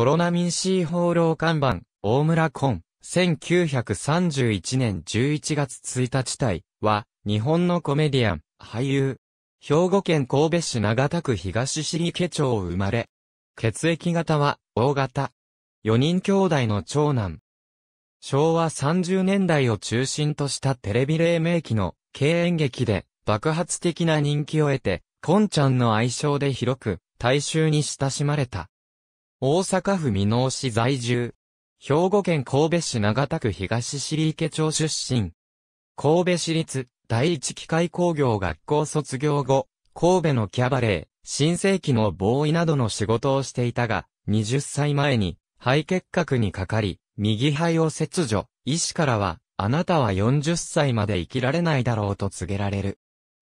オロナミン C 放浪看板、大村ン、1931年11月1日体、は、日本のコメディアン、俳優。兵庫県神戸市長田区東市家町生まれ。血液型は、O 型。4人兄弟の長男。昭和30年代を中心としたテレビ黎明期の経演劇で爆発的な人気を得て、コンちゃんの愛称で広く大衆に親しまれた。大阪府美濃市在住。兵庫県神戸市長田区東尻池町出身。神戸市立第一機械工業学校卒業後、神戸のキャバレー、新世紀のボーイなどの仕事をしていたが、20歳前に肺結核にかかり、右肺を切除。医師からは、あなたは40歳まで生きられないだろうと告げられる。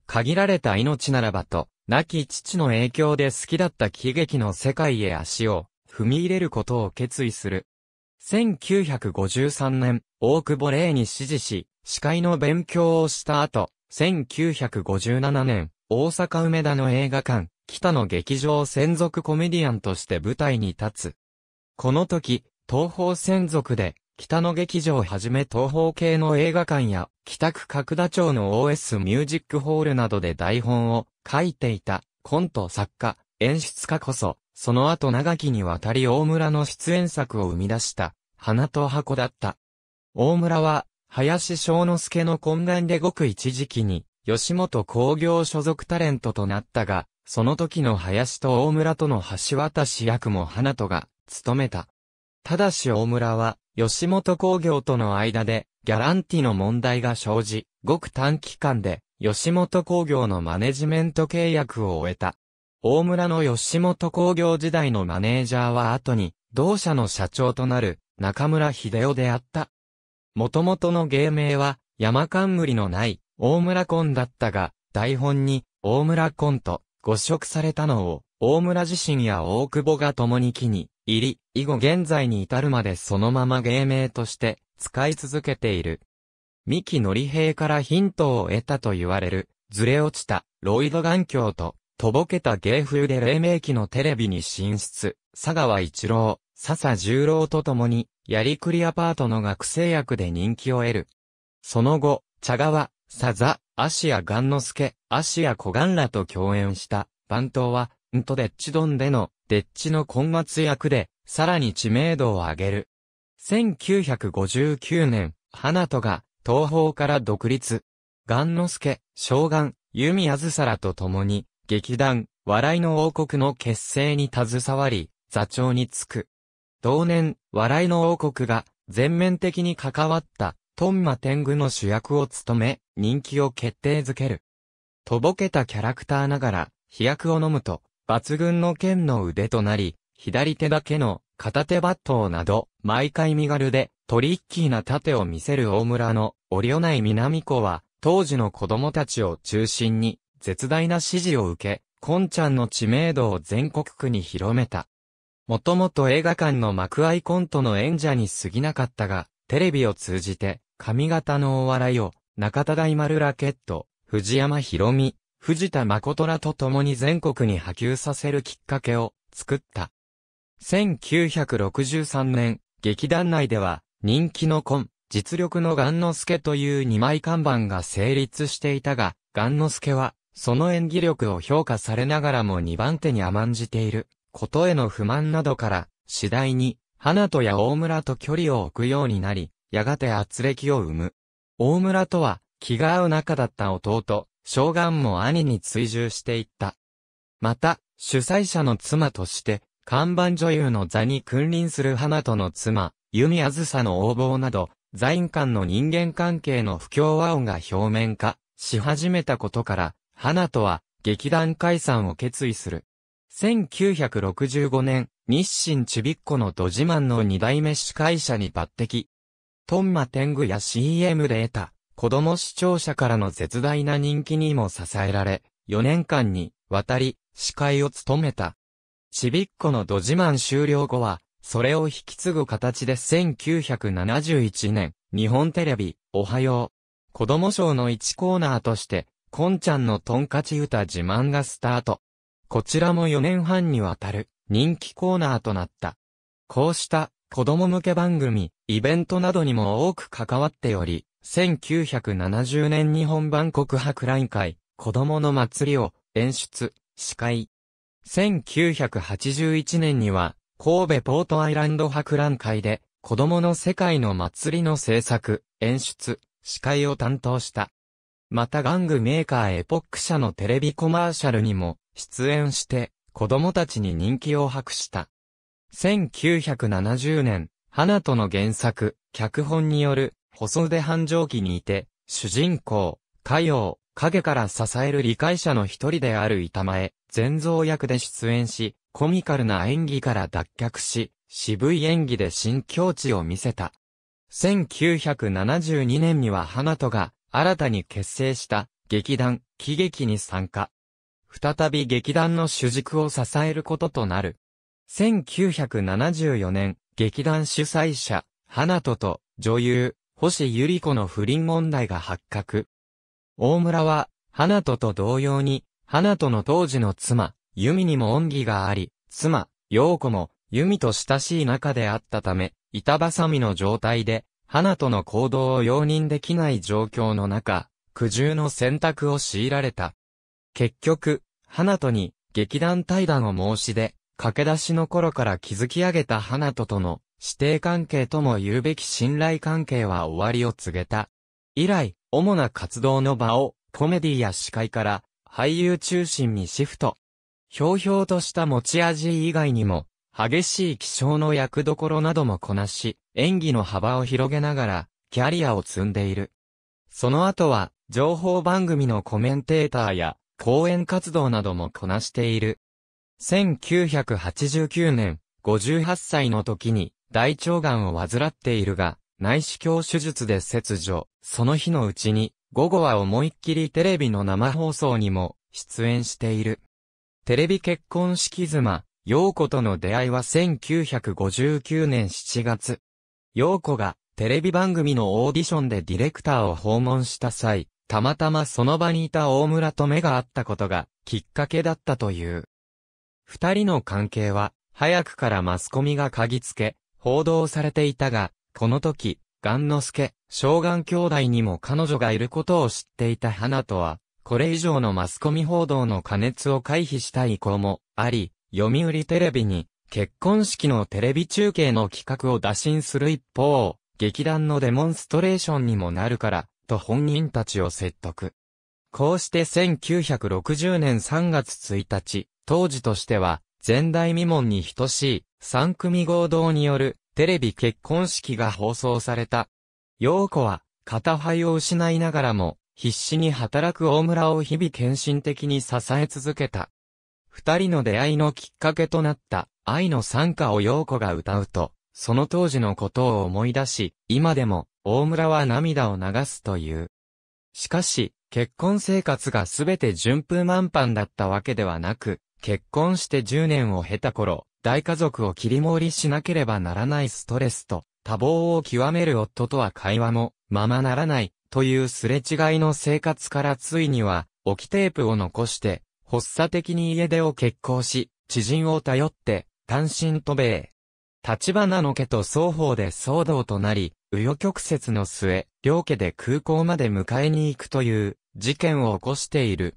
限られた命ならばと、亡き父の影響で好きだった喜劇の世界へ足を踏み入れることを決意する。1953年、大久保霊に指示し、司会の勉強をした後、1957年、大阪梅田の映画館、北の劇場専属コメディアンとして舞台に立つ。この時、東方専属で、北の劇場をはじめ東方系の映画館や、北区角田町の OS ミュージックホールなどで台本を書いていた、コント作家、演出家こそ、その後長きにわたり大村の出演作を生み出した、花と箱だった。大村は、林正之助の懇願でごく一時期に、吉本工業所属タレントとなったが、その時の林と大村との橋渡し役も花とが、務めた。ただし大村は、吉本工業との間で、ギャランティの問題が生じ、ごく短期間で、吉本工業のマネジメント契約を終えた。大村の吉本工業時代のマネージャーは後に、同社の社長となる中村秀夫であった。元々の芸名は、山冠のない大村コンだったが、台本に大村コンと誤植されたのを、大村自身や大久保が共に機に入り、以後現在に至るまでそのまま芸名として使い続けている。三木り平からヒントを得たと言われる、ずれ落ちたロイド眼鏡ととぼけた芸風で黎明期のテレビに進出、佐川一郎、笹十郎と共に、やりくりアパートの学生役で人気を得る。その後、茶川、佐座、芦屋雁之助、芦屋小雁らと共演した、番頭は、んとでっちどんでの、でっちの根末役で、さらに知名度を上げる。1959年、花とが、東方から独立。雁之助、湘雁、弓美あずさらと共に、劇団、笑いの王国の結成に携わり、座長に就く。同年、笑いの王国が全面的に関わった、トンマ天狗の主役を務め、人気を決定づける。とぼけたキャラクターながら、飛躍を飲むと、抜群の剣の腕となり、左手だけの片手抜刀など、毎回身軽でトリッキーな盾を見せる大村のオリオナイ南子は、当時の子供たちを中心に絶大な支持を受け、コンちゃんの知名度を全国区に広めた。もともと映画館の幕アイコントの演者に過ぎなかったが、テレビを通じて、髪型のお笑いを、中田大丸ラケット、藤山博美、藤田誠らと共に全国に波及させるきっかけを作った。1963年、劇団内では、人気のコン、実力のガンノスケという二枚看板が成立していたが、ガンノスケは、その演技力を評価されながらも2番手に甘んじていることへの不満などから、次第に、花とや大村と距離を置くようになり、やがて圧力を生む。大村とは、気が合う仲だった弟、小願も兄に追従していった。また、主催者の妻として、看板女優の座に君臨する花との妻、弓あずさの横暴など、在院間の人間関係の不協和音が表面化し始めたことから、花とは、劇団解散を決意する。1965年、日清ちびっこのド自慢の二代目司会者に抜擢。トンマ天狗や CM で得た、子供視聴者からの絶大な人気にも支えられ、4年間に、渡り、司会を務めた。ちびっこのド自慢終了後は、それを引き継ぐ形で1971年、日本テレビ、おはよう。子供賞の1コーナーとして、こんちゃんのトンカチ歌自慢がスタート。こちらも4年半にわたる人気コーナーとなった。こうした子供向け番組、イベントなどにも多く関わっており、1970年日本版国博覧会、子供の祭りを演出、司会。1981年には、神戸ポートアイランド博覧会で、子供の世界の祭りの制作、演出、司会を担当した。また玩具メーカーエポック社のテレビコマーシャルにも出演して子供たちに人気を博した。1970年、花との原作、脚本による細腕繁盛期にいて、主人公、歌謡、影から支える理解者の一人である板前、前蔵役で出演し、コミカルな演技から脱却し、渋い演技で新境地を見せた。1972年には花とが、新たに結成した劇団喜劇に参加。再び劇団の主軸を支えることとなる。1974年、劇団主催者、花とと女優、星ゆり子の不倫問題が発覚。大村は、花とと同様に、花との当時の妻、由美にも恩義があり、妻、陽子も、由美と親しい仲であったため、板挟みの状態で、花との行動を容認できない状況の中、苦渋の選択を強いられた。結局、花とに劇団対談を申し出、駆け出しの頃から築き上げた花ととの指定関係とも言うべき信頼関係は終わりを告げた。以来、主な活動の場をコメディや司会から俳優中心にシフト。ひょうひょうとした持ち味以外にも、激しい気象の役どころなどもこなし、演技の幅を広げながら、キャリアを積んでいる。その後は、情報番組のコメンテーターや、講演活動などもこなしている。1989年、58歳の時に、大腸がんを患っているが、内視鏡手術で切除。その日のうちに、午後は思いっきりテレビの生放送にも出演している。テレビ結婚式妻、陽子との出会いは1959年7月。陽子がテレビ番組のオーディションでディレクターを訪問した際、たまたまその場にいた大村と目が合ったことがきっかけだったという。二人の関係は早くからマスコミが嗅ぎつけ、報道されていたが、この時、ガンノスケ、小眼兄弟にも彼女がいることを知っていた花とは、これ以上のマスコミ報道の過熱を回避したい意向もあり、読売テレビに結婚式のテレビ中継の企画を打診する一方、劇団のデモンストレーションにもなるから、と本人たちを説得。こうして1960年3月1日、当時としては、前代未聞に等しい、3組合同による、テレビ結婚式が放送された。陽子は、片肺を失いながらも、必死に働く大村を日々献身的に支え続けた。二人の出会いのきっかけとなった愛の参加を陽子が歌うと、その当時のことを思い出し、今でも大村は涙を流すという。しかし、結婚生活がすべて順風満帆だったわけではなく、結婚して10年を経た頃、大家族を切り盛りしなければならないストレスと、多忙を極める夫とは会話も、ままならない、というすれ違いの生活からついには、置きテープを残して、発作的に家出を決行し、知人を頼って、単身渡米。立花の家と双方で騒動となり、右与曲折の末、両家で空港まで迎えに行くという事件を起こしている。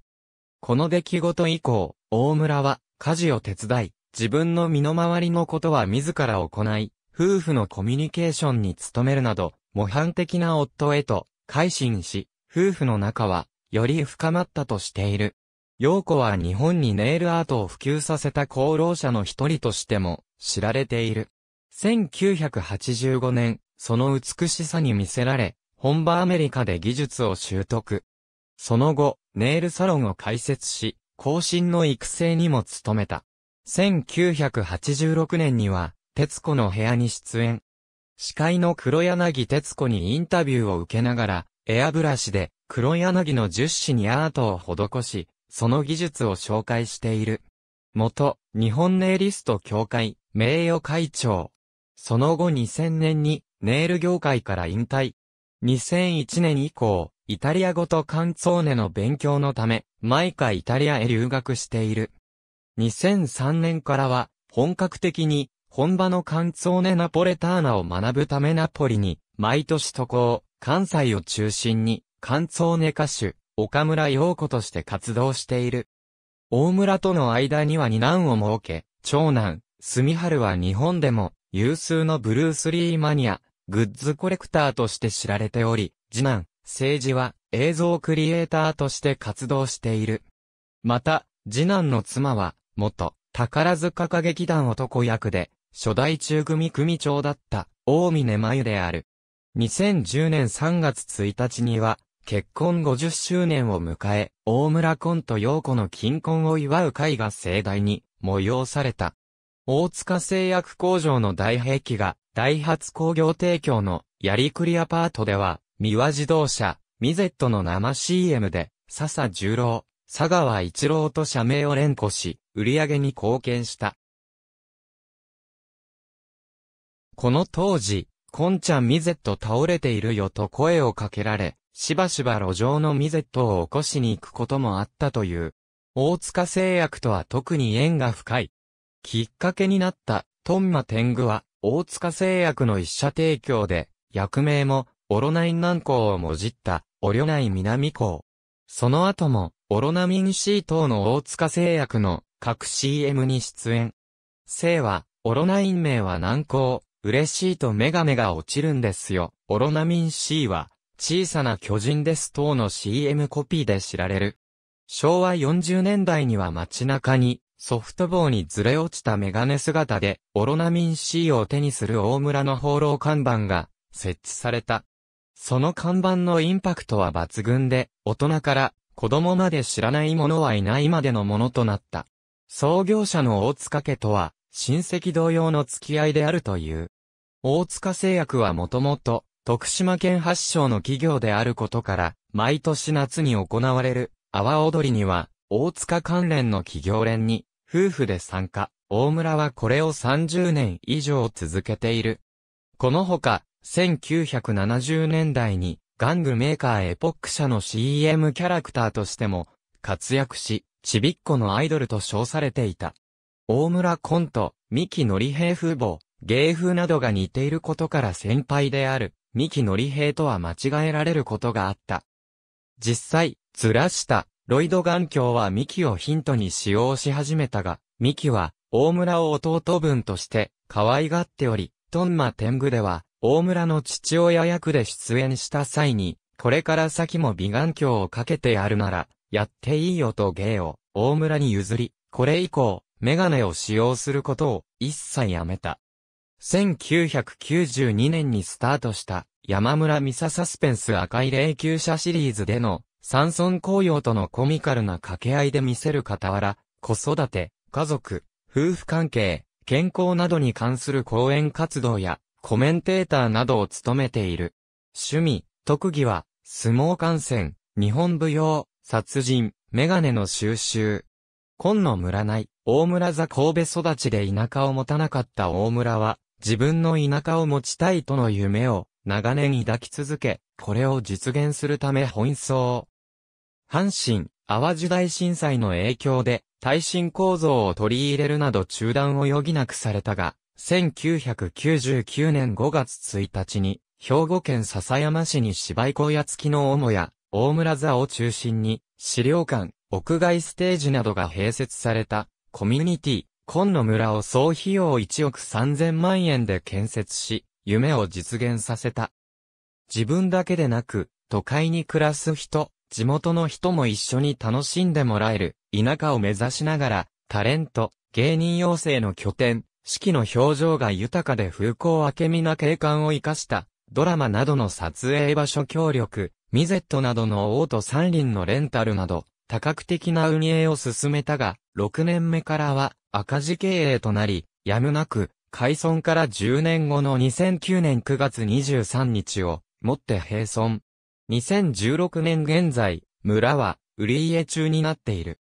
この出来事以降、大村は家事を手伝い、自分の身の回りのことは自ら行い、夫婦のコミュニケーションに努めるなど、模範的な夫へと改心し、夫婦の仲はより深まったとしている。陽子は日本にネイルアートを普及させた功労者の一人としても知られている。1985年、その美しさに魅せられ、本場アメリカで技術を習得。その後、ネイルサロンを開設し、後進の育成にも努めた。1986年には、徹子の部屋に出演。司会の黒柳徹子にインタビューを受けながら、エアブラシで黒柳の十0紙にアートを施し、その技術を紹介している。元、日本ネイリスト協会、名誉会長。その後2000年に、ネイル業界から引退。2001年以降、イタリア語とカンツォーネの勉強のため、毎回イタリアへ留学している。2003年からは、本格的に、本場のカンツォーネナポレターナを学ぶためナポリに、毎年渡航、関西を中心に、カンツォーネ歌手、岡村陽子として活動している。大村との間には二男を設け、長男、住春は日本でも有数のブルース・リーマニア、グッズコレクターとして知られており、次男、政治は映像クリエイターとして活動している。また、次男の妻は、元、宝塚歌劇団男役で、初代中組組長だった、大峰真由である。2010年3月1日には、結婚50周年を迎え、大村婚と陽子の金婚を祝う会が盛大に催された。大塚製薬工場の大兵器が、大発工業提供のやりくりアパートでは、三輪自動車、ミゼットの生 CM で、笹十郎、佐川一郎と社名を連呼し、売り上げに貢献した。この当時、こんちゃんミゼット倒れているよと声をかけられ、しばしば路上のミゼットを起こしに行くこともあったという。大塚製薬とは特に縁が深い。きっかけになったトンマ天狗は大塚製薬の一社提供で、役名もオロナイン南港をもじったオリョナイ南港。その後もオロナミン C 等の大塚製薬の各 CM に出演。生は、オロナイン名は難航、嬉しいとメガネが落ちるんですよ。オロナミン C は、小さな巨人です等の CM コピーで知られる。昭和40年代には街中にソフト棒にずれ落ちたメガネ姿でオロナミン C を手にする大村の放浪看板が設置された。その看板のインパクトは抜群で、大人から子供まで知らない者はいないまでのものとなった。創業者の大塚家とは、親戚同様の付き合いであるという。大塚製薬はもともと、徳島県発祥の企業であることから、毎年夏に行われる、阿波踊りには、大塚関連の企業連に、夫婦で参加。大村はこれを30年以上続けている。このほか、1970年代に、玩具メーカーエポック社の CM キャラクターとしても、活躍し、ちびっこのアイドルと称されていた。大村コント、三木のり平風貌、芸風などが似ていることから先輩である、三木則平とは間違えられることがあった。実際、ずらした、ロイド眼鏡はミキをヒントに使用し始めたが、ミキは、大村を弟分として、可愛がっており、トンマ天狗では、大村の父親役で出演した際に、これから先も美眼鏡をかけてやるなら、やっていいよと芸を、大村に譲り、これ以降、メガネを使用することを、一切やめた。1992年にスタートした山村美佐サスペンス赤い霊柩車シリーズでの山村紅葉とのコミカルな掛け合いで見せる傍ら、子育て、家族、夫婦関係、健康などに関する講演活動やコメンテーターなどを務めている。趣味、特技は、相撲観戦、日本舞踊、殺人、メガネの収集。今野村内、大村座神戸育ちで田舎を持たなかった大村は、自分の田舎を持ちたいとの夢を長年抱き続け、これを実現するため奔走。阪神、淡路大震災の影響で、耐震構造を取り入れるなど中断を余儀なくされたが、1999年5月1日に、兵庫県笹山市に芝居小屋付きの母屋、大村座を中心に、資料館、屋外ステージなどが併設された、コミュニティ、今の村を総費用1億3000万円で建設し、夢を実現させた。自分だけでなく、都会に暮らす人、地元の人も一緒に楽しんでもらえる、田舎を目指しながら、タレント、芸人養成の拠点、四季の表情が豊かで風光明けみな景観を生かした、ドラマなどの撮影場所協力、ミゼットなどのオート三輪のレンタルなど、多角的な運営を進めたが、6年目からは、赤字経営となり、やむなく、開村から10年後の2009年9月23日をもって閉村。2016年現在、村は売り家中になっている。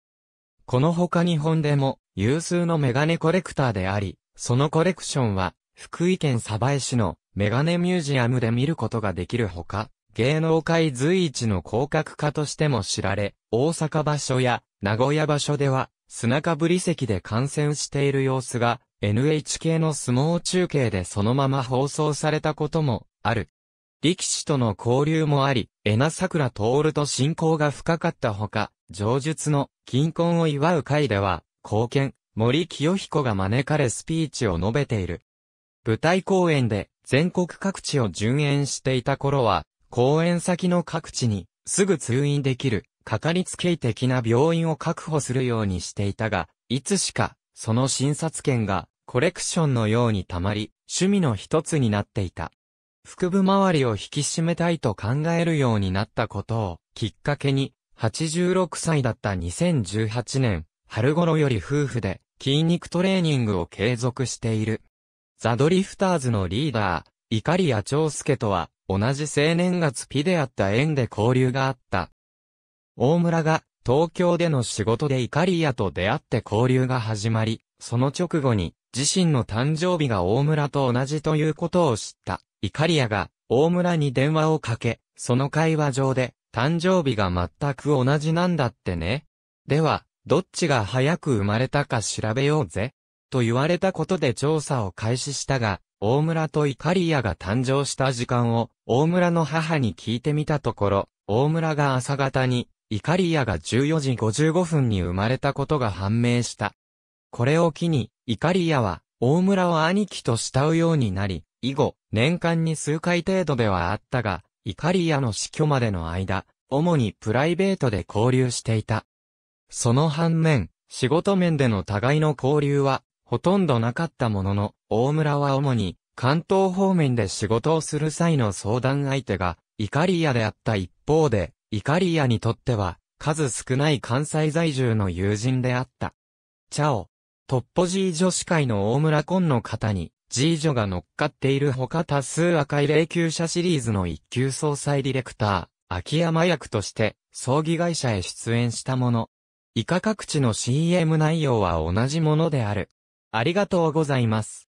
この他日本でも有数のメガネコレクターであり、そのコレクションは福井県鯖江市のメガネミュージアムで見ることができるほか、芸能界随一の広角化としても知られ、大阪場所や名古屋場所では砂かぶり席で観戦している様子が NHK の相撲中継でそのまま放送されたこともある。力士との交流もあり、江名桜徹と親交が深かったほか、上述の金婚を祝う会では、貢献、森清彦が招かれスピーチを述べている。舞台公演で全国各地を巡演していた頃は、公演先の各地にすぐ通院できるかかりつけ医的な病院を確保するようにしていたが、いつしか、その診察券が、コレクションのように溜まり、趣味の一つになっていた。腹部周りを引き締めたいと考えるようになったことを、きっかけに、86歳だった2018年、春頃より夫婦で、筋肉トレーニングを継続している。ザ・ドリフターズのリーダー、イカリア・チョウスケとは、同じ青年月日であった縁で交流があった。大村が東京での仕事でイカリアと出会って交流が始まり、その直後に自身の誕生日が大村と同じということを知ったイカリアが大村に電話をかけ、その会話上で誕生日が全く同じなんだってね。では、どっちが早く生まれたか調べようぜ。と言われたことで調査を開始したが、大村とイカリアが誕生した時間を、大村の母に聞いてみたところ、大村が朝方に、イカリアが14時55分に生まれたことが判明した。これを機に、イカリアは、大村を兄貴と慕うようになり、以後、年間に数回程度ではあったが、イカリアの死去までの間、主にプライベートで交流していた。その反面、仕事面での互いの交流は、ほとんどなかったものの、大村は主に、関東方面で仕事をする際の相談相手が、イカリアであった一方で、イカリアにとっては、数少ない関西在住の友人であった。チャオ、トッポジー女子会の大村コンの方に、ジージョが乗っかっている他多数赤い霊柩車シリーズの一級総裁ディレクター、秋山役として、葬儀会社へ出演したもの。以下各地の CM 内容は同じものである。ありがとうございます。